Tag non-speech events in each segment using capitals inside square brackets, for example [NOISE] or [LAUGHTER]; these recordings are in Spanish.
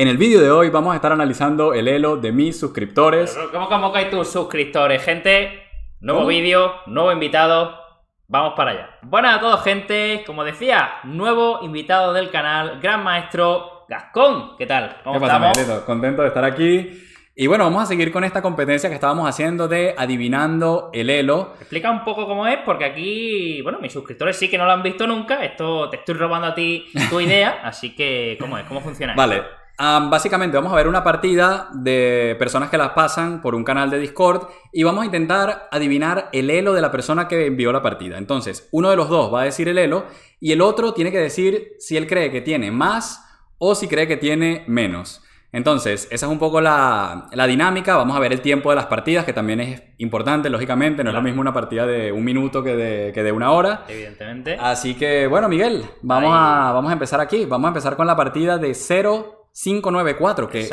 En el vídeo de hoy vamos a estar analizando el elo de mis suscriptores. ¿Cómo, que hay tus suscriptores? Gente, nuevo vídeo, nuevo invitado. Vamos para allá. Buenas a todos, gente. Como decía, nuevo invitado del canal, gran maestro Gascón. ¿Qué tal? ¿Cómo ¿Qué estamos? Pasa, Contento de estar aquí. Y bueno, vamos a seguir con esta competencia que estábamos haciendo de adivinando el elo. Explica un poco cómo es, porque aquí, bueno, mis suscriptores sí que no lo han visto nunca. Esto te estoy robando a ti tu [LAUGHS] idea, así que, ¿cómo es? ¿Cómo funciona? Vale, básicamente vamos a ver una partida de personas que las pasan por un canal de Discord y vamos a intentar adivinar el elo de la persona que envió la partida. Entonces, uno de los dos va a decir el elo y el otro tiene que decir si él cree que tiene más o si cree que tiene menos. Entonces, esa es un poco la, dinámica. Vamos a ver el tiempo de las partidas, que también es importante, lógicamente. No es lo mismo una partida de un minuto que de, una hora. Evidentemente. Así que, bueno, Miguel, vamos a, vamos a empezar aquí. Vamos a empezar con la partida de 0 594, que,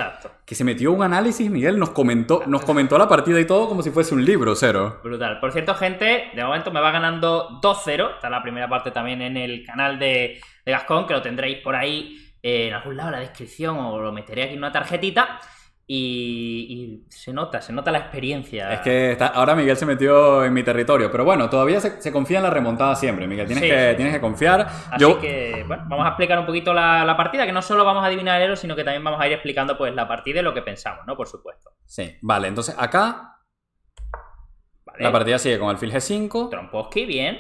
que se metió un análisis, Miguel, nos comentó, nos comentó la partida y todo como si fuese un libro, cero. Brutal. Por cierto, gente, de momento me va ganando 2-0. Está la primera parte también en el canal de, de Gascón, que lo tendréis por ahí eh, en algún lado en la descripción o lo meteré aquí en una tarjetita. Y, se nota, se nota la experiencia. Es que ahora Miguel se metió en mi territorio, pero bueno, todavía se, confía en la remontada siempre, Miguel, tienes, que, tienes que confiar. Así que, bueno, vamos a explicar un poquito la, partida, que no solo vamos a adivinar el héroe sino que también vamos a ir explicando pues la partida y lo que pensamos, ¿no? Por supuesto. Sí, vale, entonces acá la partida sigue con el fil G5. Tromposki, bien.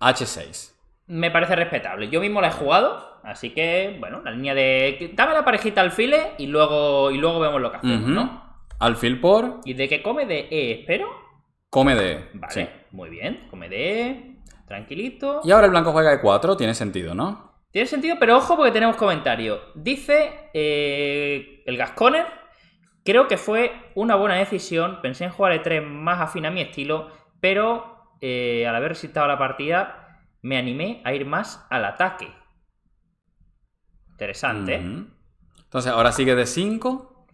H6. Me parece respetable. Yo mismo la he jugado. Así que, bueno, la línea de. Dame la parejita al file y luego, y luego vemos lo que hacemos, ¿no? Al fil por. ¿Y de qué come de E, espero? Come de E. Vale, muy bien. Come de E. Tranquilito. Y ahora el blanco juega de 4 tiene sentido, ¿no? Tiene sentido, pero ojo porque tenemos comentario. Dice eh, el Gasconer. Creo que fue una buena decisión. Pensé en jugar E3 más afín a mi estilo, pero eh, al haber resistado la partida, me animé a ir más al ataque. Interesante. Entonces, ahora sigue de 5.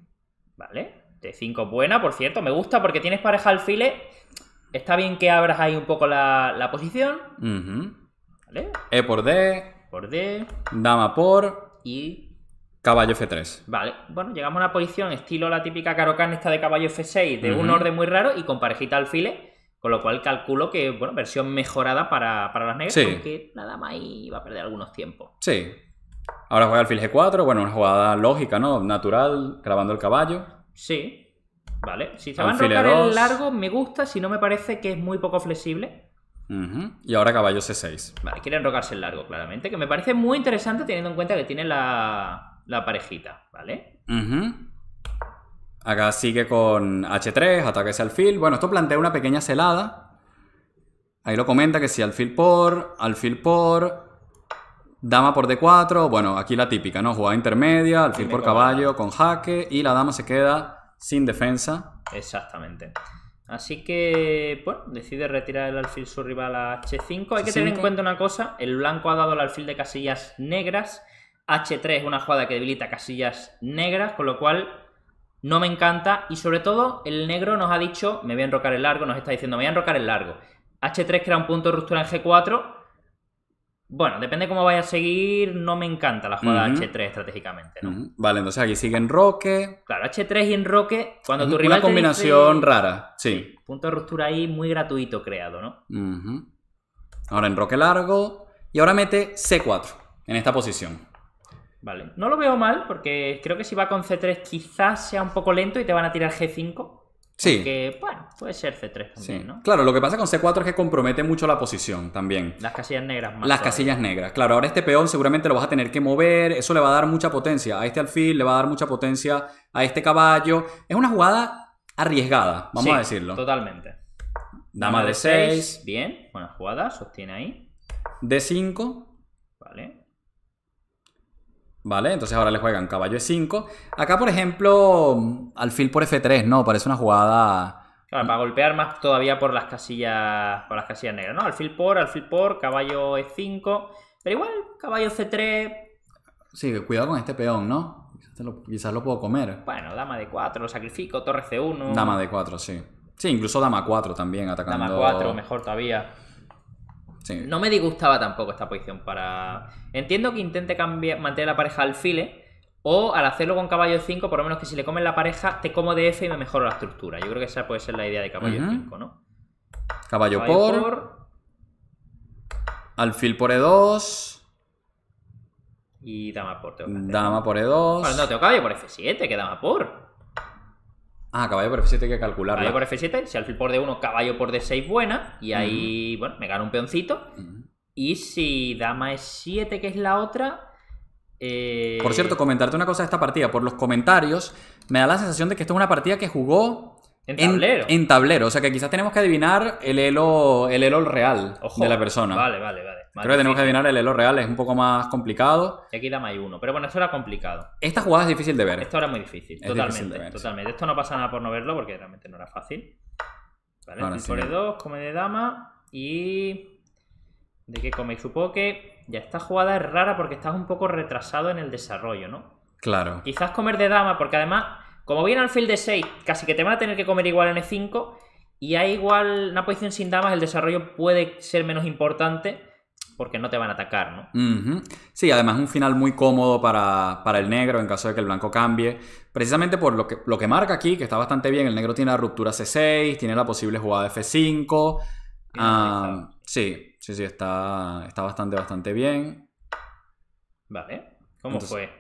Vale. De 5 buena, por cierto. Me gusta porque tienes pareja alfiles. Está bien que abras ahí un poco la, posición. ¿Vale? E por D. Por D. Dama por. Y. Caballo F3. Vale, bueno, llegamos a una posición estilo la típica carocan esta de caballo F6, de un orden muy raro y con parejita alfile con lo cual calculo que, bueno, versión mejorada para, las negras, sí. aunque nada más iba a perder algunos tiempos. Sí, Ahora juega alfil G4, bueno, una jugada lógica, ¿no? Natural, clavando el caballo. Sí. Vale. Si se va a enrocar el largo, me gusta, si no me parece que es muy poco flexible. Y ahora caballo C6. Vale, quiere enrocarse el largo, claramente, que me parece muy interesante teniendo en cuenta que tiene la, la parejita, ¿vale? Acá sigue con H3, ataque ese alfil. Bueno, esto plantea una pequeña celada. Ahí lo comenta que si alfil por, alfil por, Dama por D4, bueno, aquí la típica, ¿no? Jugada intermedia, alfil por caballo con jaque y la dama se queda sin defensa. Exactamente. Así que, bueno, decide retirar el alfil su rival a H5. Hay que tener en cuenta una cosa, el blanco ha dado el alfil de casillas negras, H3 es una jugada que debilita casillas negras, con lo cual no me encanta y sobre todo el negro nos ha dicho, me voy a enrocar el largo, nos está diciendo, me voy a enrocar el largo. H3 crea un punto de ruptura en G4, bueno, depende cómo vaya a seguir, no me encanta la jugada H3 estratégicamente, ¿no? Vale, entonces aquí sigue en roque. Claro, H3 y Enroque, cuando tu rival Una combinación rara, sí. Punto de ruptura ahí muy gratuito creado, ¿no? Ahora roque largo. Y ahora mete C4 en esta posición. Vale, no lo veo mal porque creo que si va con C3 quizás sea un poco lento y te van a tirar G5. Sí. Porque, bueno, puede ser C3 también, Claro, lo que pasa con C4 es que compromete mucho la posición también. Las casillas negras más. Las casillas negras. Claro, ahora este peón seguramente lo vas a tener que mover. Eso le va a dar mucha potencia a este alfil, le va a dar mucha potencia a este caballo. Es una jugada arriesgada, vamos a decirlo. Totalmente. Dama, de 6. Bien, buena jugada, sostiene ahí. D5. ¿Vale? Entonces ahora le juegan caballo E5. Acá, por ejemplo, alfil por F3, ¿no? Parece una jugada... Claro, para golpear más todavía por las casillas por las casillas negras, ¿no? Alfil por, alfil por, caballo E5. Pero igual, caballo C3... Sí, cuidado con este peón, ¿no? Quizás lo, lo puedo comer. Bueno, dama de 4, lo sacrifico, torre C1. Dama de 4, sí. Sí, incluso dama 4 también atacando. Dama 4, mejor todavía. No me disgustaba tampoco esta posición para... Entiendo que intente cambiar, mantener la pareja al file, o al hacerlo con caballo 5, por lo menos que si le comen la pareja, te como de F y me mejoro la estructura. Yo creo que esa puede ser la idea de caballo 5, ¿no? Caballo, por... Alfil por E2. Y dama por Dama por E2. Bueno, no, tengo caballo por F7, que dama por. Ah, caballo por F7 hay que calcular. Caballo por F7, si alfil por D1, caballo por D6 buena, y ahí, bueno, me gano un peoncito. Y si dama es 7 que es la otra... Eh, por cierto, comentarte una cosa de esta partida. Por los comentarios, me da la sensación de que esto es una partida que jugó... En tablero. En, tablero, o sea que quizás tenemos que adivinar el elo, el elo real de la persona. Vale, vale, vale. Creo que tenemos que adivinar el elo real, es un poco más complicado. Y aquí dama y uno. Pero bueno, esto era complicado. Esta jugada es difícil de ver. Esto era muy difícil, totalmente. Esto no pasa nada por no verlo porque realmente no era fácil. Vale, Ahora sí. 2 come de dama y. ¿De qué come? Supongo que ya esta jugada es rara porque estás un poco retrasado en el desarrollo, ¿no? Claro. Quizás comer de dama, porque además, como viene field de 6, casi que te van a tener que comer igual en E5. Y hay igual una posición sin damas, el desarrollo puede ser menos importante porque no te van a atacar, ¿no? Sí, además un final muy cómodo para, el negro en caso de que el blanco cambie. Precisamente por lo que, lo que marca aquí, que está bastante bien, el negro tiene la ruptura C6, tiene la posible jugada F5. Ah, sí, sí, sí, está, está bastante, bastante bien. Vale, ¿cómo fue?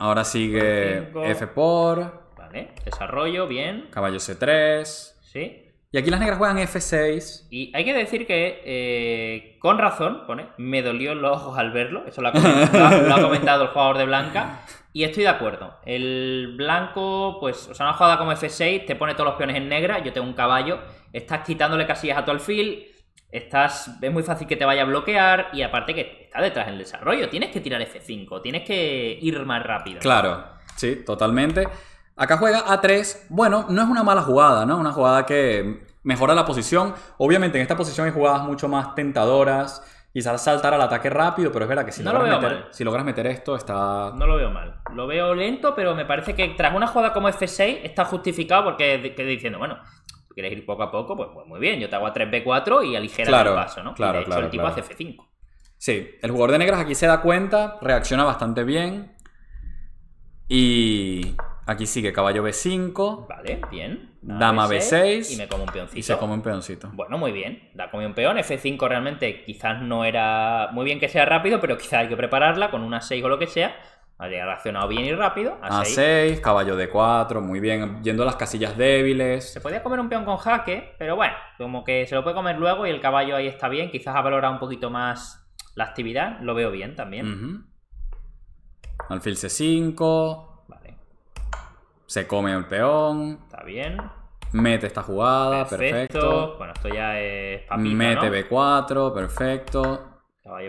Ahora sigue F por... Vale, desarrollo, bien. Caballo C3. Sí. Y aquí las negras juegan F6. Y hay que decir que, eh, con razón, pone, me dolió los ojos al verlo. Eso lo ha, [LAUGHS] comentado, el jugador de blanca. Y estoy de acuerdo. El blanco, pues, o sea, una jugada como F6, te pone todos los peones en negra, yo tengo un caballo, estás quitándole casillas a tu alfil, estás, es muy fácil que te vaya a bloquear y aparte que está detrás del desarrollo, tienes que tirar F5, tienes que ir más rápido. Claro, sí, totalmente. Acá juega A3. Bueno, no es una mala jugada, ¿no? Una jugada que mejora la posición. Obviamente en esta posición hay jugadas mucho más tentadoras. Quizás saltar al ataque rápido, pero es verdad que si, logras, meter, esto está... No lo veo mal. Lo veo lento, pero me parece que tras una jugada como F6 está justificado porque que diciendo, bueno, quieres ir poco a poco, pues, pues, muy bien, yo te hago a 3B4 y aligera el paso, ¿no? Claro, hecho, el tipo hace F5. Sí, el jugador de negras aquí se da cuenta, reacciona bastante bien y Aquí sigue caballo B5. Vale, bien. Dama, B6, Y me como un peoncito. Y se come un peoncito. Bueno, muy bien. Da como un peón. F5 realmente quizás no era. Muy bien que sea rápido, pero quizás hay que prepararla con una 6 o lo que sea. Ha reaccionado bien y rápido. A6. caballo D4, muy bien. Yendo a las casillas débiles. Se podía comer un peón con jaque, pero bueno, como que se lo puede comer luego y el caballo ahí está bien. Quizás ha valorado un poquito más la actividad. Lo veo bien también. Alfil C5. Se come el peón. Está bien. Mete esta jugada, perfecto. Bueno, esto ya es Mete b B4, perfecto.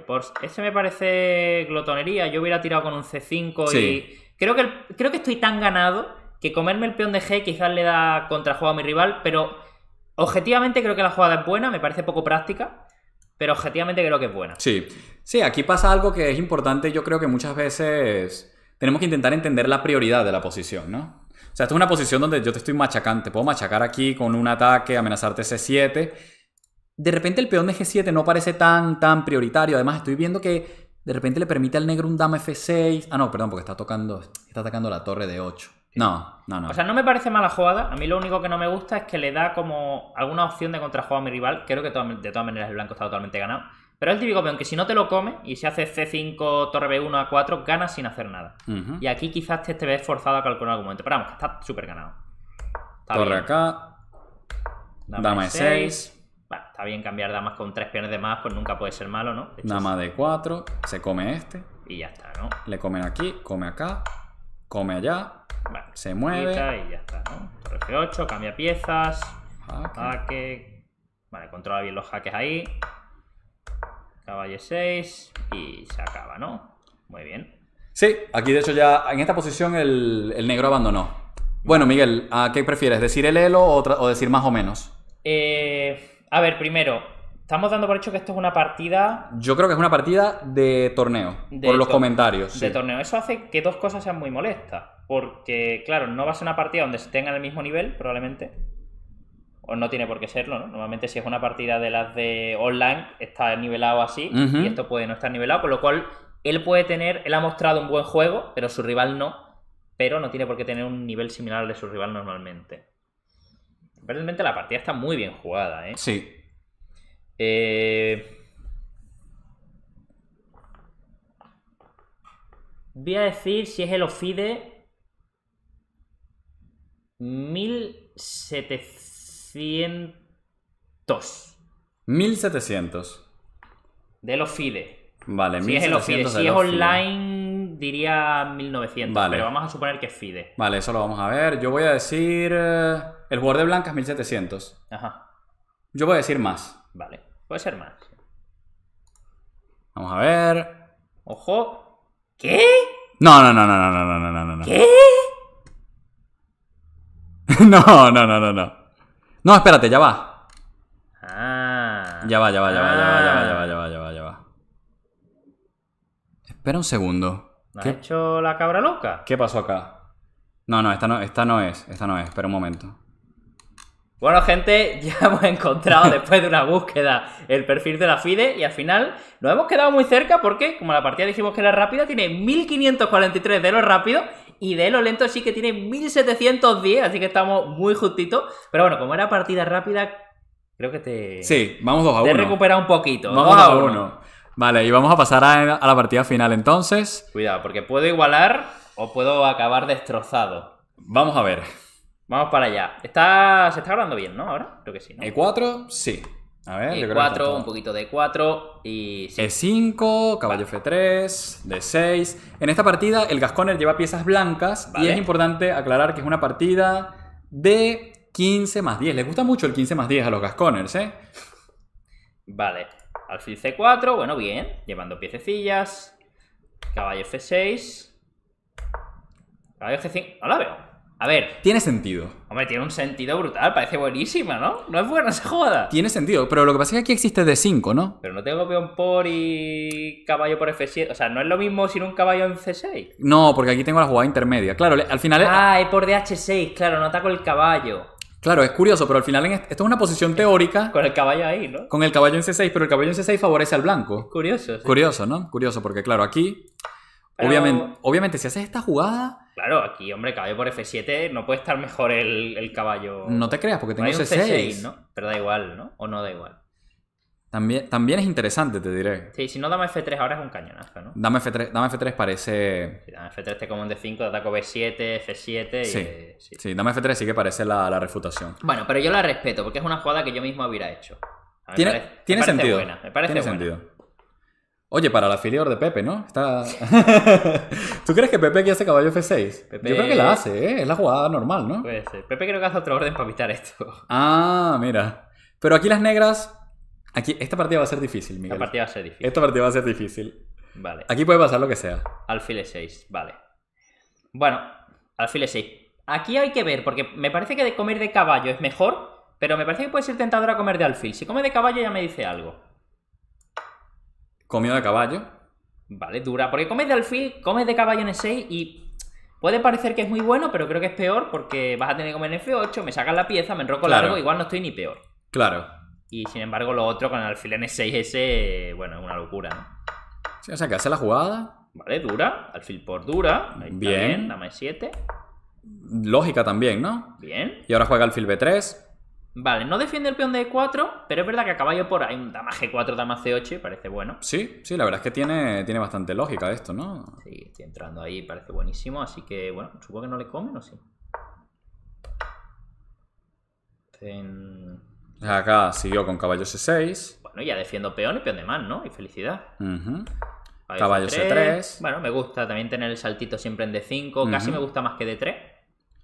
por... Ese me parece glotonería. Yo hubiera tirado con un C5 y... Creo que, creo que estoy tan ganado que comerme el peón de G quizás le da contrajuego a mi rival, pero objetivamente creo que la jugada es buena, me parece poco práctica, pero objetivamente creo que es buena. Sí, sí, aquí pasa algo que es importante, yo creo que muchas veces tenemos que intentar entender la prioridad de la posición, ¿no? O sea, esto es una posición donde yo te estoy machacando. Te puedo machacar aquí con un ataque, amenazarte C7. De repente el peón de G7 no parece tan, tan prioritario. Además, estoy viendo que de repente le permite al negro un dama F6. Ah, no, perdón, porque está tocando. Está atacando la torre de 8. No, no, no. O sea, no me parece mala jugada. A mí lo único que no me gusta es que le da como alguna opción de contrajuego a mi rival. Creo que de todas maneras el blanco está totalmente ganado. Pero el típico peón que si no te lo come y se hace C5, torre B1, A4, gana sin hacer nada. Y aquí quizás te, te ves forzado a calcular algún momento. Pero vamos, que está súper ganado. torre acá. Dama, E6. está bien cambiar damas con tres peones de más, pues nunca puede ser malo, ¿no? De dama D4, se come este. Y ya está, ¿no? Le comen aquí, come acá, come allá, se mueve. Y ya está, ¿no? Torre F8, cambia piezas, jaque. Vale, controla bien los jaques ahí. Valle 6 y se acaba, ¿no? Muy bien. Sí, aquí de hecho ya en esta posición el, negro abandonó. Bueno, Miguel, ¿a qué prefieres? ¿Decir el elo o, decir más o menos? Eh, a ver, primero, estamos dando por hecho que esto es una partida. Yo creo que es una partida de torneo, por los comentarios. De torneo. Eso hace que dos cosas sean muy molestas. Porque, claro, no va a ser una partida donde se tengan el mismo nivel, probablemente o no tiene por qué serlo, ¿no? Normalmente si es una partida de las de online está nivelado así y esto puede no estar nivelado, con lo cual él puede tener, él ha mostrado un buen juego, pero su rival no, pero no tiene por qué tener un nivel similar al de su rival normalmente. Realmente la partida está muy bien jugada, ¿eh? Sí. Eh, voy a decir si es el Ofide 1700 1700. 1700. De los FIDE. Vale, si 1700 es los Si es online, diría 1900. Pero vamos a suponer que es FIDE. Vale, eso lo vamos a ver. Yo voy a decir. Eh, el jugador de blanca es 1700. Ajá. Yo voy a decir más. Vale, puede ser más. Vamos a ver. Ojo. ¿Qué? No, no, no, no, no, no, no, no, no. ¿Qué? [LAUGHS] no, no, no, no, no. No, espérate, ya va. Ah. Ya va, ya va, ya va, ya va, ya va, ya va, ya va, ya va, Espera un segundo. ¿Qué? hecho la cabra loca? ¿Qué pasó acá? No, no, esta no, esta no es, esta no es, espera un momento. Bueno, gente, [LAUGHS] ya hemos encontrado después de una búsqueda el perfil de la FIDE y al final nos hemos quedado muy cerca porque, como la partida dijimos que era rápida, tiene 1543 de lo rápido y de lo lento sí que tiene 1710, así que estamos muy justitos. Pero bueno, como era partida rápida, creo que te. Sí, vamos dos a uno Te recuperado un poquito. Vamos a uno Vale, y vamos a pasar a, la partida final entonces. Cuidado, porque puedo igualar o puedo acabar destrozado. Vamos a ver. Vamos para allá. Está, se está grabando bien, ¿no? Ahora creo que sí. ¿no? ¿E4? Sí. A ver, 4, eh, un poquito de 4 y... E5, caballo F3, D6. En esta partida el Gasconer lleva piezas blancas y es importante aclarar que es una partida de 15 más 10. Les gusta mucho el 15 más 10 a los Gasconers, ¿eh? Vale, alfil C4, bueno, bien, llevando piececillas. Caballo F6. Caballo G5, no la veo. A ver. Tiene sentido. Hombre, tiene un sentido brutal, parece buenísima, ¿no? No es buena esa jugada. Tiene sentido, pero lo que pasa es que aquí existe d 5, ¿no? Pero no tengo peón por y caballo por F7. O sea, no es lo mismo sin un caballo en C6. No, porque aquí tengo la jugada intermedia. Claro, al final. Ah, es por DH6, claro, no ataco el caballo. Claro, es curioso, pero al final en esto es una posición teórica. Con el caballo ahí, ¿no? Con el caballo en C6, pero el caballo en C6 favorece al blanco. Curioso. Curioso, ¿no? Curioso, porque claro, aquí. Obviamente, obviamente, si haces esta jugada Claro, aquí, hombre, caballo por F7 no puede estar mejor el, el caballo. No te creas, porque tengo un C6. ¿no? Pero da igual, ¿no? O no da igual. También, también es interesante, te diré. Sí, si no dame F3 ahora es un cañonazo, ¿no? Dame F3, dame F3 parece. Sí, dame F3 te como un D5, ataco B7, F7 y. Eh, sí, sí. dame F3 sí que parece la, la, refutación. Bueno, pero yo la respeto, porque es una jugada que yo mismo hubiera hecho. Tiene, tiene sentido. Buena, me parece tiene sentido. Oye, para la filior de Pepe, ¿no? [LAUGHS] ¿Tú crees que Pepe aquí hace caballo F6? Yo creo que la hace, ¿eh? Es la jugada normal, ¿no? Puede ser. Pepe creo que hace otro orden para evitar esto. Ah, mira. Pero aquí las negras... Aquí, esta partida va a ser difícil, Miguel. Esta partida va a ser difícil. Esta partida va a ser difícil. Vale. Aquí puede pasar lo que sea. Alfil E6, vale. Bueno, alfil E6. Aquí hay que ver, porque me parece que de comer de caballo es mejor, pero me parece que puede ser tentadora comer de alfil. Si come de caballo ya me dice algo comió de caballo. Vale, dura. Porque comes de alfil, comes de caballo en E6 y Puede parecer que es muy bueno, pero creo que es peor porque vas a tener que comer en F8, me sacas la pieza, me enroco largo, igual no estoy ni peor. Claro. Y sin embargo, lo otro con el alfil en 6S, bueno, es una locura, ¿no? Sí, o sea, que hace la jugada. Vale, dura. Alfil por dura. bien. bien. Dame 7. Lógica también, ¿no? Bien. Y ahora juega alfil B3. Vale, no defiende el peón de E4, pero es verdad que a caballo por ahí un dama G4, dama C8 parece bueno. Sí, sí, la verdad es que tiene, tiene bastante lógica esto, ¿no? Sí, estoy entrando ahí, parece buenísimo, así que bueno, supongo que no le comen o sí. Acá siguió con caballo C6. Bueno, ya defiendo peón y peón de más, ¿no? Y felicidad. Caballo C3. Bueno, me gusta también tener el saltito siempre en D5, casi me gusta más que D3.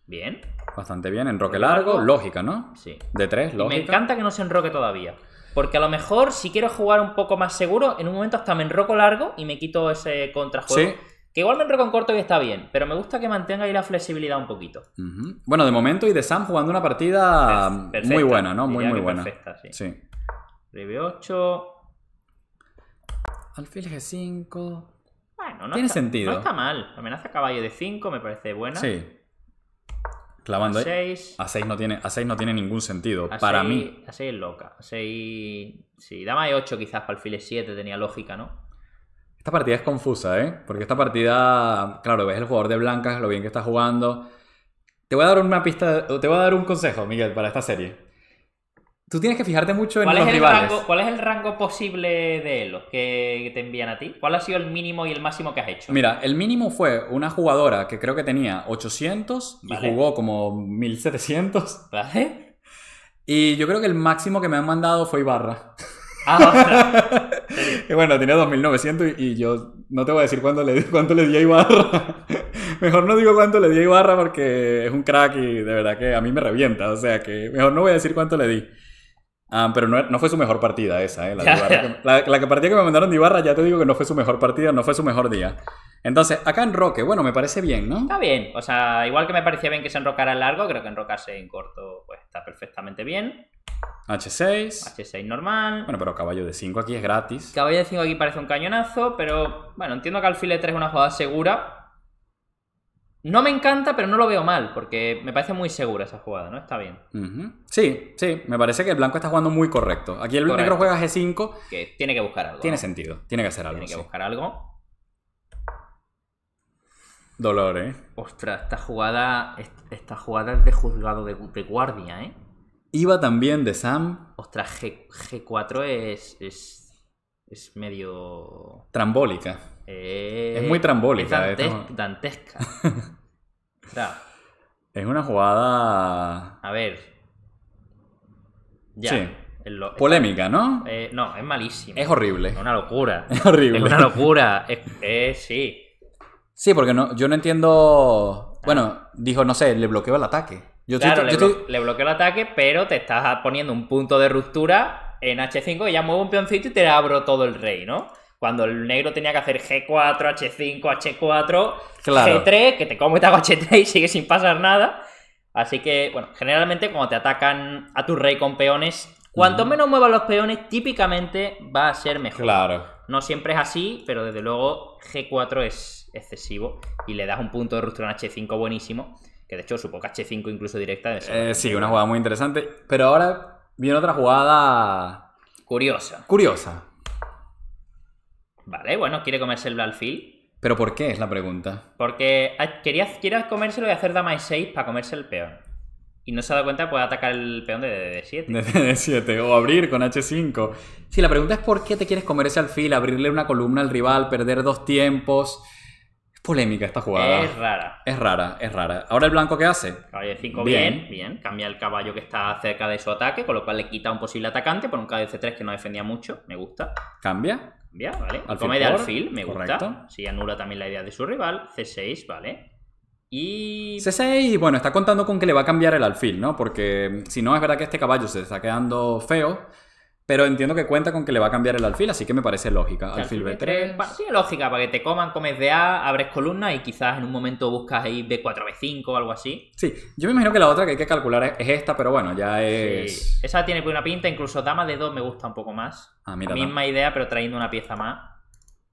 Bien. Bastante bien. Enroque largo, lógica, ¿no? Sí. De 3, lógica. me encanta que no se enroque todavía. Porque a lo mejor, si quiero jugar un poco más seguro, en un momento hasta me enroco largo y me quito ese contrajuego. Sí. Que igual me enroco en corto y está bien, pero me gusta que mantenga ahí la flexibilidad un poquito. Bueno, de momento y de Sam jugando una partida muy buena, ¿no? Muy, muy buena. sí. sí. 8. Alfil G5. Bueno, no Tiene sentido. No está mal. Amenaza caballo de 5 me parece buena. Sí. ¿eh? A 6. no tiene, a no tiene ningún sentido. para mí. A 6 es loca. A 6. Sí, dama de 8 quizás para el file 7 tenía lógica, ¿no? Esta partida es confusa, ¿eh? Porque esta partida, claro, ves el jugador de blancas, lo bien que está jugando. Te voy a dar una pista, te voy a dar un consejo, Miguel, para esta serie. Tú tienes que fijarte mucho en los el rivales. Rango, ¿Cuál es el rango posible de los que te envían a ti? ¿Cuál ha sido el mínimo y el máximo que has hecho? Mira, el mínimo fue una jugadora que creo que tenía 800 y jugó como 1700. ¿Vale? [LAUGHS] Y yo creo que el máximo que me han mandado fue Ibarra. Ah, [LAUGHS] y bueno, tenía 2900 y, yo no te voy a decir cuánto le, cuánto le di a Ibarra. [LAUGHS] mejor no digo cuánto le di a Ibarra porque es un crack y de verdad que a mí me revienta. O sea que mejor no voy a decir cuánto le di. Ah, pero no, fue su mejor partida esa, ¿eh? La, [LAUGHS] partida que me mandaron de Ibarra, ya te digo que no fue su mejor partida, no fue su mejor día. Entonces, acá en Roque, bueno, me parece bien, ¿no? Está bien, o sea, igual que me parecía bien que se enrocara en largo, creo que enrocarse en corto pues está perfectamente bien. H6. H6 normal. Bueno, pero caballo de 5 aquí es gratis. Caballo de 5 aquí parece un cañonazo, pero bueno, entiendo que alfil file 3 es una jugada segura, no me encanta, pero no lo veo mal, porque me parece muy segura esa jugada, ¿no? Está bien. Sí, sí, me parece que el blanco está jugando muy correcto. Aquí el negro juega G5. Que tiene que buscar algo. Tiene sentido, tiene que hacer algo. Tiene que buscar algo. Dolor, ¿eh? Ostras, esta jugada, esta jugada es de juzgado de, guardia, ¿eh? Iba también de Sam. Ostras, G, 4 es, es, medio... Trambólica. Eh, es muy trambólica. Es eh, dantesca. dantesca. [LAUGHS] Es una jugada. A ver. Ya. Sí. Polémica, ¿no? Eh, no, es malísimo. [LAUGHS] Es horrible. Es una locura. Es horrible. Es una locura. es, sí. Sí, porque no, yo no entiendo. Bueno, dijo, no sé, le bloqueó el ataque. Yo claro, yo le bloqueo el ataque, pero te estás poniendo un punto de ruptura en H5 y ya muevo un peoncito y te abro todo el rey, ¿no? Cuando el negro tenía que hacer G4, H5, H4, G3, que te como y te hago H3 y sigue sin pasar nada. Así que, bueno, generalmente cuando te atacan a tu rey con peones, cuanto menos muevan los peones, típicamente va a ser mejor. Claro. No siempre es así, pero desde luego G4 es excesivo y le das un punto de rostro en H5 buenísimo. Que de hecho supo que H5 incluso directa de eh, Sí, una jugada muy interesante. Pero ahora viene otra jugada. Curiosa. Curiosa. Vale, bueno, quiere comerse el alfil. ¿Pero por qué? Es la pregunta. Porque ah, quería, comérselo y hacer dama 6 para comerse el peón. Y no se ha dado cuenta, puede atacar el peón de D7. De D7, o abrir con H5. Sí, la pregunta es por qué te quieres comer ese alfil, abrirle una columna al rival, perder dos tiempos. Es polémica esta jugada. Es rara. Es rara, es rara. Ahora el blanco, ¿qué hace? Caballo de 5, bien. bien. Cambia el caballo que está cerca de su ataque, con lo cual le quita un posible atacante por un caballo 3 que no defendía mucho. Me gusta. Cambia al ¿vale? Alfil alfil, me gusta. si anula también la idea de su rival. C6, ¿vale? Y. C6, bueno, está contando con que le va a cambiar el alfil, ¿no? Porque mm, si no, es verdad que este caballo se está quedando feo. Pero entiendo que cuenta con que le va a cambiar el alfil, así que me parece lógica. Alfil, B3. sí lógica, para que te coman, comes de A, abres columna y quizás en un momento buscas ahí B4, B5 o algo así. Sí, yo me imagino que la otra que hay que calcular es esta, pero bueno, ya es. Esa tiene una pinta, incluso dama de 2 me gusta un poco más. Ah, la misma idea, pero trayendo una pieza más.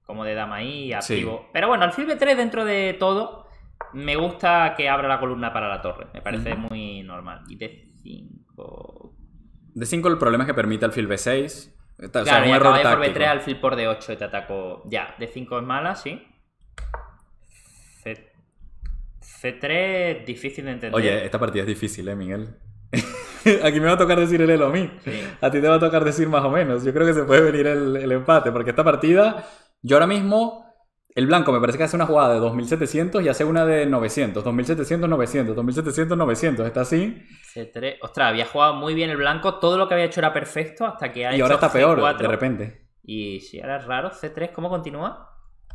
Como de dama ahí, activo. Pero bueno, alfil B3 dentro de todo, me gusta que abra la columna para la torre. Me parece muy normal. Y de 5 D5 el problema es que permite alfil B6. Eh, o sea, un error por B3, alfil por D8 y te ataco. Ya, de 5 es mala, sí. C... 3 difícil de entender. Oye, esta partida es difícil, ¿eh, Miguel? [LAUGHS] Aquí me va a tocar decir el Elo a mí. A ti te va a tocar decir más o menos. Yo creo que se puede venir el empate, porque esta partida, yo ahora mismo el blanco me parece que hace una jugada de 2700 y hace una de 900. 2700, 900, 2700, 900. Está así. C3. Ostras, había jugado muy bien el blanco. Todo lo que había hecho era perfecto hasta que ha Y ahora está peor, de repente. Y si ahora es raro, C3, ¿cómo continúa?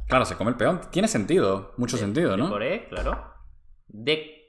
Claro, se come el peón. Tiene sentido, mucho sentido, ¿no? Por E, claro. De 4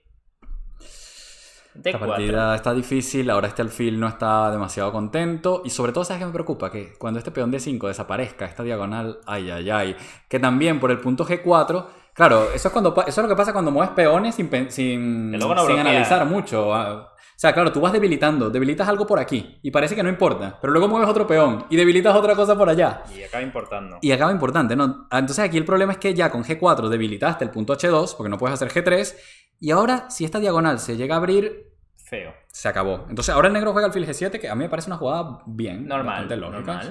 de Esta partida está difícil, ahora este alfil no está demasiado contento. Y sobre todo, ¿sabes qué me preocupa? Que cuando este peón de 5 desaparezca, esta diagonal, ay, ay, ay. Que también por el punto G4, claro, eso es, cuando, eso es lo que pasa cuando mueves peones sin, sin, sin analizar mucho. Ah. O sea, claro, tú vas debilitando, debilitas algo por aquí y parece que no importa, pero luego mueves otro peón y debilitas otra cosa por allá. Y acaba importando. Y acaba importante, ¿no? Entonces aquí el problema es que ya con G4 debilitaste el punto H2, porque no puedes hacer G3 y ahora, si esta diagonal se llega a abrir. Feo. Se acabó. Entonces, ahora el negro juega fil G7, que a mí me parece una jugada bien. Normal. Lógica,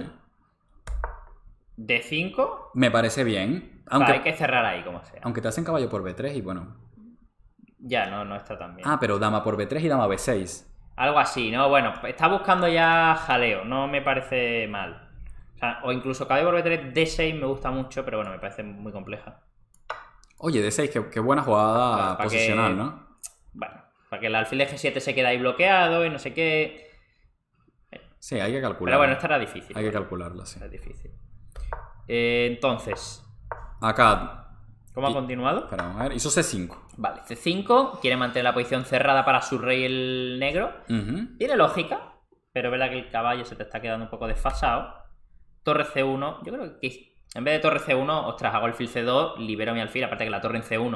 D5. Me parece bien. Aunque, hay que cerrar ahí, como sea. Aunque te hacen caballo por B3 y bueno. Ya, no, no está tan bien. Ah, pero dama por B3 y dama B6. Algo así, ¿no? Bueno, está buscando ya jaleo, no me parece mal. O, o incluso caballo por B3, D6 me gusta mucho, pero bueno, me parece muy compleja. Oye, D6, qué, buena jugada posicional, ¿no? Bueno, para que el alfil G7 se quede ahí bloqueado y no sé qué. Sí, hay que calcular. Pero bueno, esta era difícil. Hay que calcularla, sí. Era difícil. Eh, entonces. Acá. ¿Cómo ha continuado? Espera, a ver, hizo C5. Vale, C5, quiere mantener la posición cerrada para su rey el negro. Tiene lógica, pero ve la que el caballo se te está quedando un poco desfasado. Torre C1, yo creo que en vez de torre C1, ostras, hago alfil C2, libero mi alfil. Aparte que la torre en C1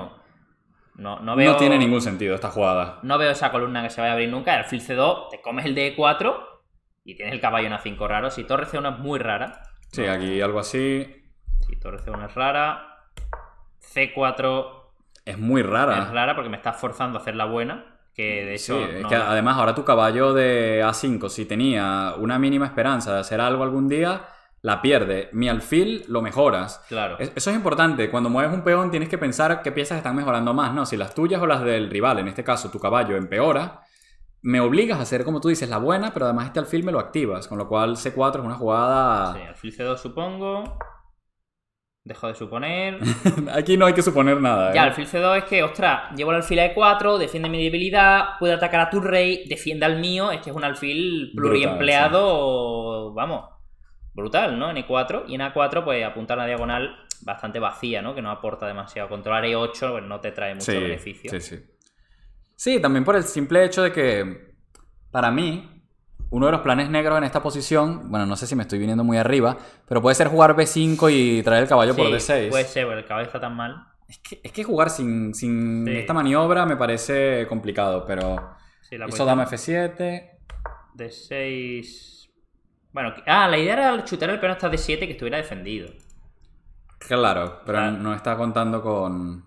no, no veo. No tiene ningún sentido esta jugada. No veo esa columna que se vaya a abrir nunca. El alfil C2, te comes el D4 y tienes el caballo en A5 raro. Si torre C1 es muy rara. Sí, aquí algo así. Si torre C1 es rara. C4. Es muy rara. Es rara porque me estás forzando a hacer la buena. Que de hecho. que además ahora tu caballo de A5, si tenía una mínima esperanza de hacer algo algún día la pierde. Mi alfil lo mejoras. Claro. Eso es importante. Cuando mueves un peón tienes que pensar qué piezas están mejorando más, ¿no? Si las tuyas o las del rival, en este caso tu caballo, empeora, me obligas a hacer, como tú dices, la buena, pero además este alfil me lo activas. Con lo cual C4 es una jugada... Sí, alfil C2 supongo. Dejo de suponer. [LAUGHS] Aquí no hay que suponer nada. ¿eh? Ya, alfil C2 es que, ostras, llevo el alfil a E4, defiende mi debilidad, puede atacar a tu rey, defiende al mío. Es que es un alfil pluriempleado, vamos brutal, ¿no? En E4 y en A4 pues apuntar una diagonal bastante vacía, ¿no? Que no aporta demasiado. Controlar E8 pues, no te trae mucho beneficio. Sí, sí. Sí, también por el simple hecho de que para mí uno de los planes negros en esta posición, bueno, no sé si me estoy viniendo muy arriba, pero puede ser jugar B5 y traer el caballo por D6. Puede ser, porque el caballo está tan mal. Es que, jugar sin, esta maniobra me parece complicado, pero. Sí, la hizo dama F7. D6. Bueno, ah, la idea era chutar el hasta d 7 que estuviera defendido. Claro, pero no está contando con.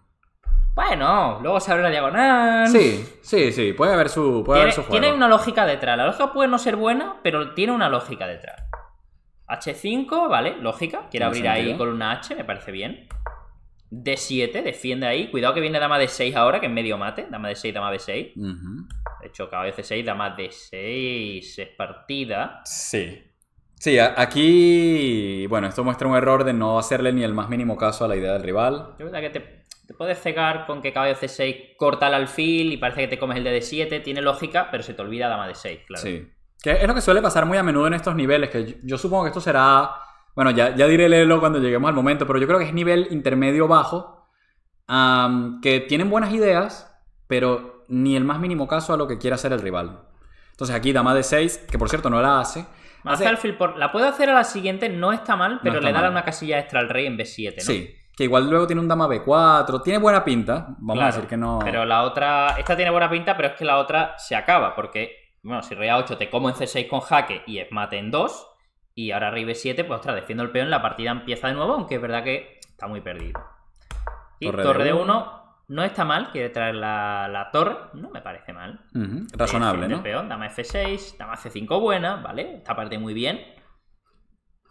Bueno, luego se abre la diagonal. Sí, sí, sí, puede haber su, tiene, juego. Tiene una lógica detrás. La lógica puede no ser buena, pero tiene una lógica detrás. H5, vale, lógica. Quiere abrir ahí con una H, me parece bien. D7, defiende ahí. Cuidado que viene dama de 6 ahora, que es medio mate. Dama de 6, dama de 6. De hecho, vez de 6, dama de 6 es partida. Sí. Sí, aquí, bueno, esto muestra un error de no hacerle ni el más mínimo caso a la idea del rival. Yo verdad que te, puedes cegar con que caballo c6 corta el alfil y parece que te comes el de d7, tiene lógica, pero se te olvida dama de 6 claro. Sí, que es lo que suele pasar muy a menudo en estos niveles, que yo, supongo que esto será, bueno, ya, ya diré leerlo cuando lleguemos al momento, pero yo creo que es nivel intermedio-bajo, que tienen buenas ideas, pero ni el más mínimo caso a lo que quiera hacer el rival. Entonces aquí dama de 6, que por cierto no la hace, por... La puedo hacer a la siguiente, no está mal, pero le da una casilla extra al rey en B7, Sí. Que igual luego tiene un dama B4, tiene buena pinta, vamos a decir que no. Pero la otra, esta tiene buena pinta, pero es que la otra se acaba, porque, bueno, si rey A8 te como en C6 con jaque y es mate en 2, y ahora rey B7, pues ostras, defiendo el peón, la partida empieza de nuevo, aunque es verdad que está muy perdido. Y torre, torre de 1, no está mal, quiere traer la, la torre, no me parece mal. Razonable, ¿no? Peón, dama F6, dama C5 buena, ¿vale? Esta parte muy bien.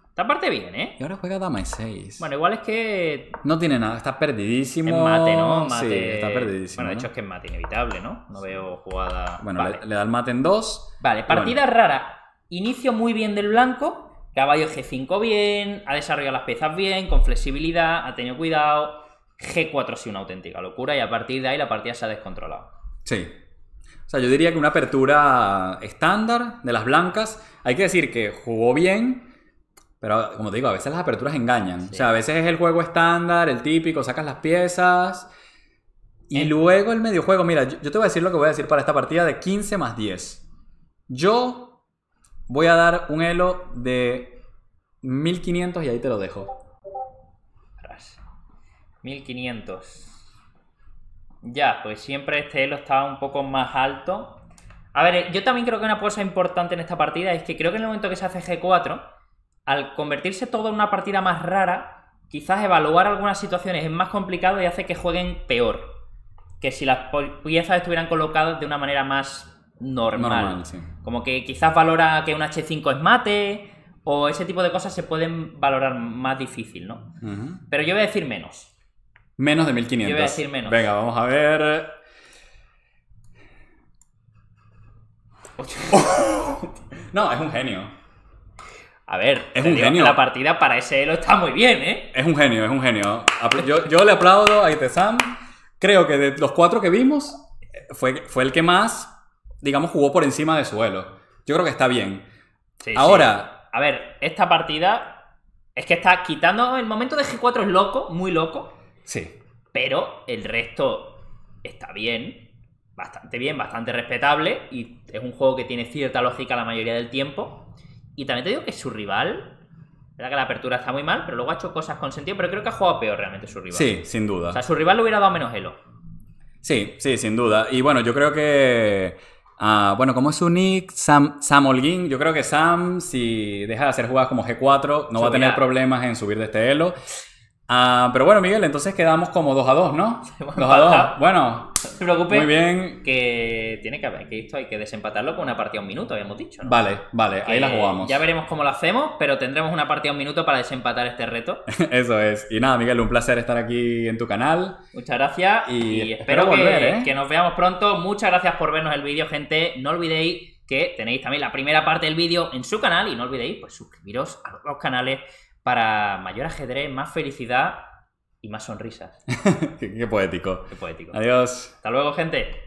Esta parte bien, ¿eh? Y ahora juega dama E6. Bueno, igual es que... No tiene nada, está perdidísimo. En mate, ¿no? Mate... está perdidísimo. Bueno, de hecho es que es mate inevitable, ¿no? No veo jugada... Bueno, le, da el mate en 2. Vale, partida rara. Inicio muy bien del blanco, caballo G5 bien, ha desarrollado las piezas bien, con flexibilidad, ha tenido cuidado G4 ha una auténtica locura y a partir de ahí la partida se ha descontrolado. Sí. O sea, yo diría que una apertura estándar de las blancas. Hay que decir que jugó bien, pero como te digo, a veces las aperturas engañan. O sea, a veces es el juego estándar, el típico, sacas las piezas. Y luego el medio juego Mira, yo, yo te voy a decir lo que voy a decir para esta partida de 15 más 10. Yo voy a dar un elo de 1500 y ahí te lo dejo. 1500. Ya, pues siempre este lo estaba un poco más alto. A ver, yo también creo que una cosa importante en esta partida es que creo que en el momento que se hace G4, al convertirse todo en una partida más rara, quizás evaluar algunas situaciones es más complicado y hace que jueguen peor. Que si las piezas estuvieran colocadas de una manera más normal. Como que quizás valora que un H5 es mate, o ese tipo de cosas se pueden valorar más difícil, ¿no? Pero yo voy a decir menos. Menos de 1500. Yo Venga, vamos a ver. [LAUGHS] no, es un genio. A ver, es un genio. La partida para ese Elo está muy bien, ¿eh? Es un genio, es un genio. Yo, le aplaudo a Itesam. Creo que de los cuatro que vimos, fue, fue el que más, digamos, jugó por encima de su Elo. Yo creo que está bien. Ahora. A ver, esta partida es que está quitando el momento de G4 es loco, muy loco. Sí. Pero el resto está bien, bastante bien, bastante respetable y es un juego que tiene cierta lógica la mayoría del tiempo. Y también te digo que su rival, verdad que la apertura está muy mal, pero luego ha hecho cosas con sentido, pero creo que ha jugado peor realmente su rival. Sí, sin duda. O sea, su rival le hubiera dado menos elo. Sí, sí, sin duda. Y bueno, yo creo que... Ah, bueno, como es su nick? Sam, Sam Holguín. Yo creo que Sam, si deja de hacer jugadas como G4, no va a tener problemas en subir de este elo. Ah, pero bueno, Miguel, entonces quedamos como 2 a 2, ¿no? 2 [LAUGHS] a 2. Bueno, no se Muy bien. Que tiene que haber que esto hay que desempatarlo con una partida a un minuto, habíamos dicho. Vale, vale, ahí la jugamos. Ya veremos cómo lo hacemos, pero tendremos una partida a un minuto para desempatar este reto. [LAUGHS] Eso es. Y nada, Miguel, un placer estar aquí en tu canal. Muchas gracias y, espero, volver, que, ¿eh? que nos veamos pronto. Muchas gracias por vernos el vídeo, gente. No olvidéis que tenéis también la primera parte del vídeo en su canal y no olvidéis pues suscribiros a los canales para mayor ajedrez, más felicidad y más sonrisas. [LAUGHS] qué, poético. Qué poético. Adiós. Hasta luego, gente.